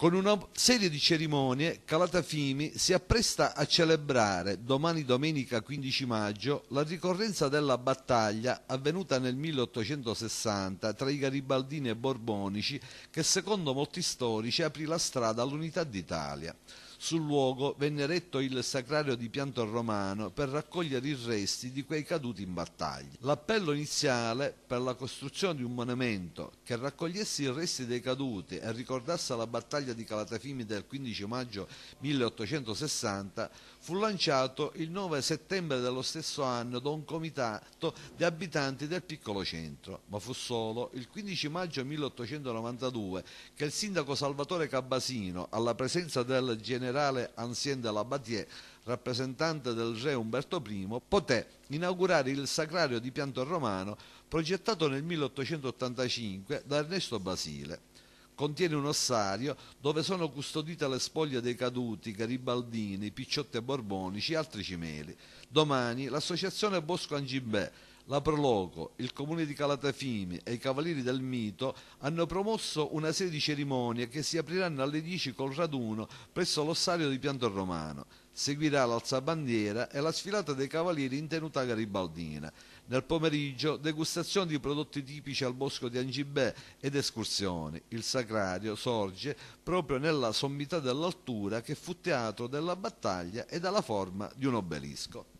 con una serie di cerimonie, Calatafimi si appresta a celebrare domani domenica 15 maggio la ricorrenza della battaglia avvenuta nel 1860 tra i garibaldini e borbonici che secondo molti storici aprì la strada all'unità d'Italia. Sul luogo venne eretto il sacrario di pianto romano per raccogliere i resti di quei caduti in battaglia. L'appello iniziale per la costruzione di un monumento che raccogliesse i resti dei caduti e ricordasse la battaglia di Calatafimi del 15 maggio 1860 fu lanciato il 9 settembre dello stesso anno da un comitato di abitanti del piccolo centro, ma fu solo il 15 maggio 1892 che il sindaco Salvatore Cabasino, alla presenza del generale generale Ansien de la rappresentante del re Umberto I, poté inaugurare il sacrario di pianto romano progettato nel 1885 da Ernesto Basile. Contiene un ossario dove sono custodite le spoglie dei caduti, garibaldini, picciotti borbonici e altri cimeli. Domani l'associazione Bosco Angibè la Proloco, il comune di Calatafimi e i Cavalieri del Mito hanno promosso una serie di cerimonie che si apriranno alle 10 col raduno presso l'ossario di Pianto Romano. Seguirà l'alzabandiera e la sfilata dei cavalieri in tenuta garibaldina. Nel pomeriggio, degustazione di prodotti tipici al bosco di Angibè ed escursioni. Il sacrario sorge proprio nella sommità dell'altura che fu teatro della battaglia e dalla forma di un obelisco.